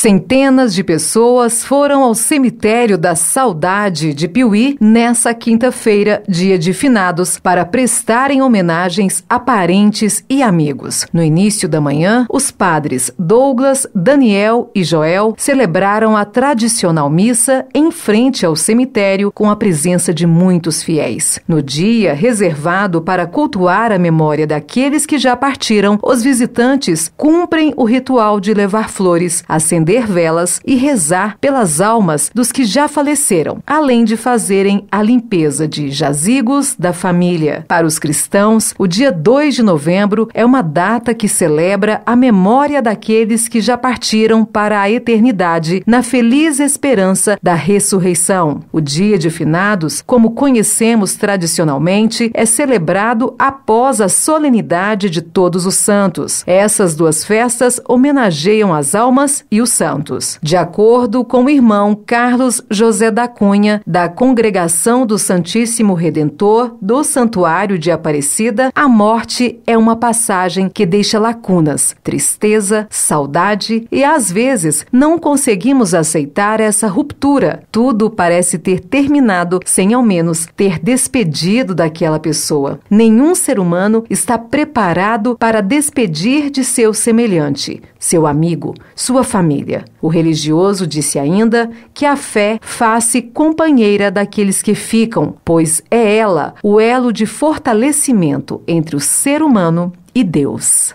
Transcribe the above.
Centenas de pessoas foram ao cemitério da Saudade de Piuí nessa quinta-feira, dia de finados, para prestarem homenagens a parentes e amigos. No início da manhã, os padres Douglas, Daniel e Joel celebraram a tradicional missa em frente ao cemitério com a presença de muitos fiéis. No dia reservado para cultuar a memória daqueles que já partiram, os visitantes cumprem o ritual de levar flores, acender acender velas e rezar pelas almas dos que já faleceram, além de fazerem a limpeza de jazigos da família. Para os cristãos, o dia 2 de novembro é uma data que celebra a memória daqueles que já partiram para a eternidade na feliz esperança da ressurreição. O Dia de Finados, como conhecemos tradicionalmente, é celebrado após a solenidade de Todos os Santos. Essas duas festas homenageiam as almas e os Santos. De acordo com o irmão Carlos José da Cunha, da Congregação do Santíssimo Redentor do Santuário de Aparecida, a morte é uma passagem que deixa lacunas, tristeza, saudade e às vezes não conseguimos aceitar essa ruptura. Tudo parece ter terminado sem ao menos ter despedido daquela pessoa. Nenhum ser humano está preparado para despedir de seu semelhante, seu amigo, sua família. O religioso disse ainda que a fé faz-se companheira daqueles que ficam, pois é ela o elo de fortalecimento entre o ser humano e Deus.